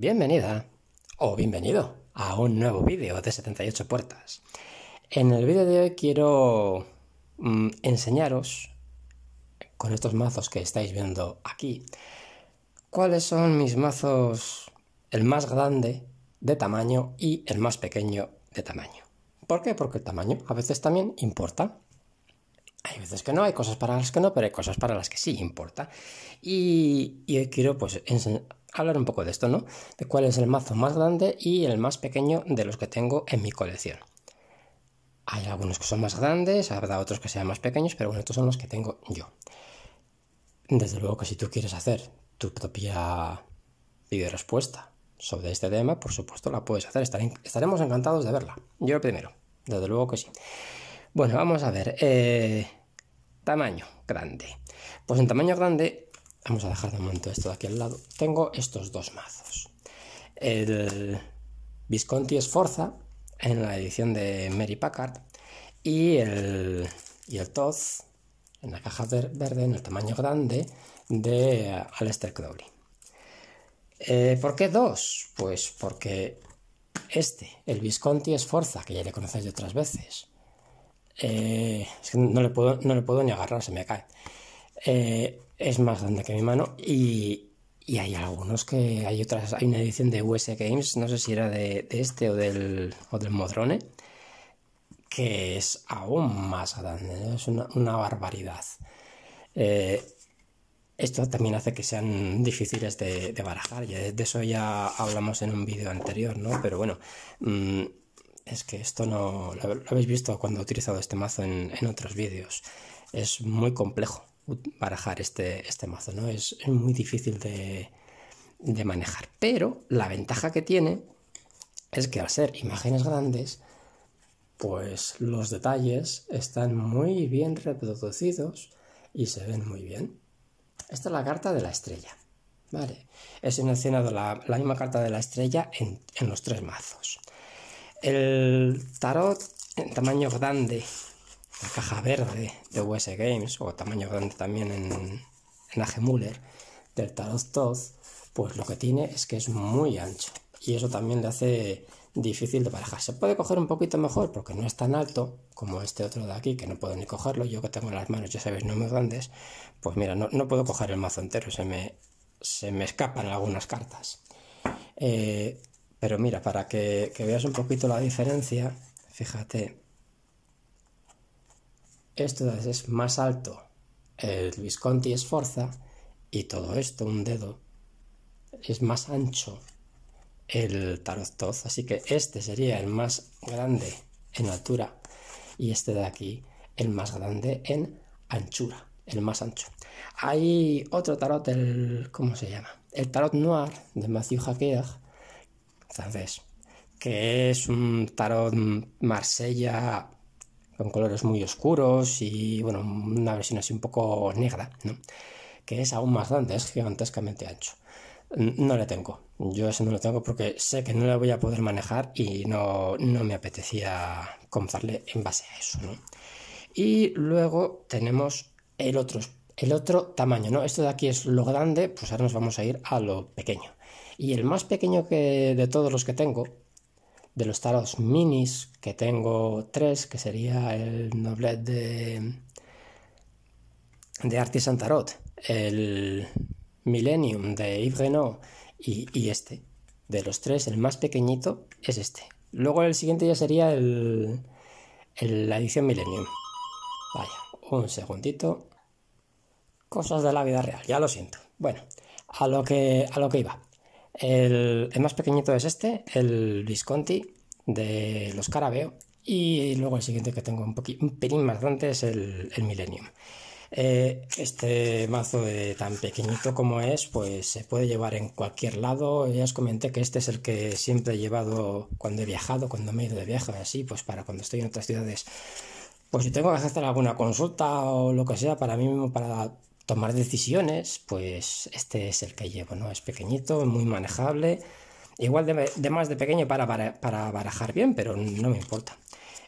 Bienvenida o bienvenido a un nuevo vídeo de 78 puertas. En el vídeo de hoy quiero mm, enseñaros, con estos mazos que estáis viendo aquí, cuáles son mis mazos el más grande de tamaño y el más pequeño de tamaño. ¿Por qué? Porque el tamaño a veces también importa. Hay veces que no, hay cosas para las que no, pero hay cosas para las que sí importa. Y, hoy quiero pues hablar un poco de esto, ¿no? De cuál es el mazo más grande y el más pequeño de los que tengo en mi colección. Hay algunos que son más grandes, habrá otros que sean más pequeños, pero bueno, estos son los que tengo yo. Desde luego que si tú quieres hacer tu propia video respuesta sobre este tema, por supuesto la puedes hacer. Estaremos encantados de verla. Yo lo primero, desde luego que sí. Bueno, vamos a ver. Eh, tamaño grande. Pues en tamaño grande Vamos a dejar de momento esto de aquí al lado. Tengo estos dos mazos. El Visconti esforza en la edición de Mary Packard y el, y Toz en la caja verde, en el tamaño grande, de Aleister Crowley. Eh, ¿Por qué dos? Pues porque este, el Visconti Esforza, que ya le conocéis de otras veces, eh, no, le puedo, no le puedo ni agarrar, se me cae. Eh, es más grande que mi mano y, hay algunos que hay otras, hay una edición de US Games, no sé si era de, este o del, o del Modrone, que es aún más grande, es una, barbaridad. Eh, esto también hace que sean difíciles de, barajar, de, eso ya hablamos en un vídeo anterior, ¿no? Pero bueno, mm, es que esto no lo, habéis visto cuando he utilizado este mazo en, en otros vídeos, es muy complejo barajar este, este mazo, ¿no? Es, muy difícil de, manejar. Pero la ventaja que tiene es que al ser imágenes grandes, pues los detalles están muy bien reproducidos y se ven muy bien. Esta es la carta de la estrella. Vale, he seleccionado la, la misma carta de la estrella en, en los tres mazos. El tarot en tamaño grande la caja verde de US Games, o tamaño grande también en, en Muller del Tarot Toz, pues lo que tiene es que es muy ancho. Y eso también le hace difícil de barajar. Se puede coger un poquito mejor porque no es tan alto como este otro de aquí, que no puedo ni cogerlo. Yo que tengo las manos, ya sabéis, no muy grandes, pues mira, no, puedo coger el mazo entero, se me, se me escapan algunas cartas. Eh, pero mira, para que, que veas un poquito la diferencia, fíjate, esto es más alto el Visconti forza, y todo esto, un dedo, es más ancho el Tarot Toz, así que este sería el más grande en altura y este de aquí el más grande en anchura, el más ancho. Hay otro tarot, el, ¿cómo se llama? El Tarot Noir de Mathieu Jacquer, francés, que es un tarot Marsella con colores muy oscuros y bueno, una versión así un poco negra, ¿no? que es aún más grande, es gigantescamente ancho. No le tengo, yo ese no lo tengo porque sé que no le voy a poder manejar y no, no me apetecía comprarle en base a eso. ¿no? Y luego tenemos el otro, el otro tamaño, ¿no? Esto de aquí es lo grande, pues ahora nos vamos a ir a lo pequeño. Y el más pequeño que de todos los que tengo, de los taros minis, que tengo tres, que sería el noblet de, de Artisan Tarot, el Millennium de Yves y, este. De los tres, el más pequeñito es este. Luego el siguiente ya sería el, la edición Millennium. Vaya, un segundito. Cosas de la vida real, ya lo siento. Bueno, a lo que, a lo que iba. El, más pequeñito es este, el Visconti de los Carabeo. Y luego el siguiente que tengo un, un pelín más grande es el, Millennium. Eh, este mazo tan pequeñito como es, pues se puede llevar en cualquier lado. Ya os comenté que este es el que siempre he llevado cuando he viajado, cuando me he ido de viaje, así, pues para cuando estoy en otras ciudades. Pues si tengo que hacer alguna consulta o lo que sea, para mí mismo, para tomar decisiones, pues este es el que llevo, ¿no? Es pequeñito, muy manejable. Igual de, más de pequeño para, para, barajar bien, pero no me importa.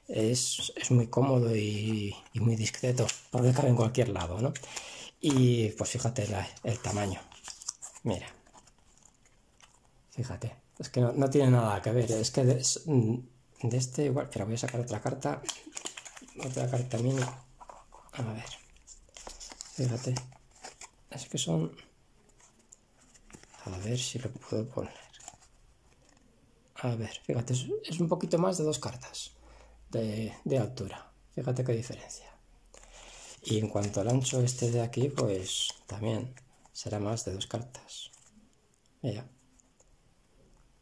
Es, es muy cómodo y, muy discreto, porque cabe en cualquier lado, ¿no? Y pues fíjate el tamaño. Mira. Fíjate. Es que no, tiene nada que ver. Es que mm, de, este igual... Pero voy a sacar otra carta. Otra carta mini. A ver. Fíjate. Es que son... A ver si lo puedo poner. A ver, fíjate, es un poquito más de dos cartas de, altura. Fíjate qué diferencia. Y en cuanto al ancho este de aquí, pues también será más de dos cartas. Mira.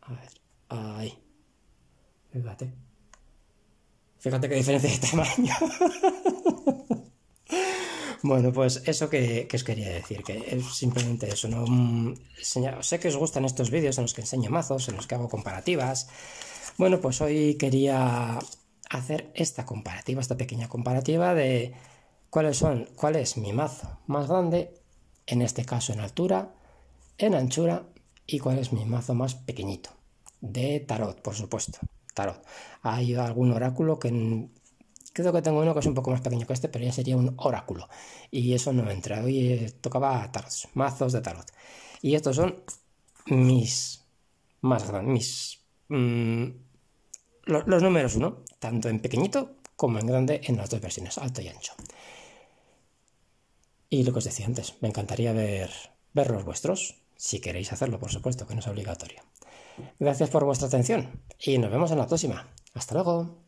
A ver, ahí. Fíjate. Fíjate qué diferencia de tamaño. Bueno, pues eso que, os quería decir, que es simplemente eso. ¿no? Mm, sé que os gustan estos vídeos en los que enseño mazos, en los que hago comparativas. Bueno, pues hoy quería hacer esta comparativa, esta pequeña comparativa de cuáles son, cuál es mi mazo más grande, en este caso en altura, en anchura, y cuál es mi mazo más pequeñito. De tarot, por supuesto. Tarot. Hay algún oráculo que Creo que tengo uno que es un poco más pequeño que este, pero ya sería un oráculo. Y eso no entra. Hoy eh, tocaba tarots, mazos de tarot. Y estos son mis. Más grandes mis. Mm, los, números uno, tanto en pequeñito como en grande en las dos versiones, alto y ancho. Y lo que os decía antes, me encantaría ver, ver los vuestros, si queréis hacerlo, por supuesto, que no es obligatorio. Gracias por vuestra atención y nos vemos en la próxima. Hasta luego.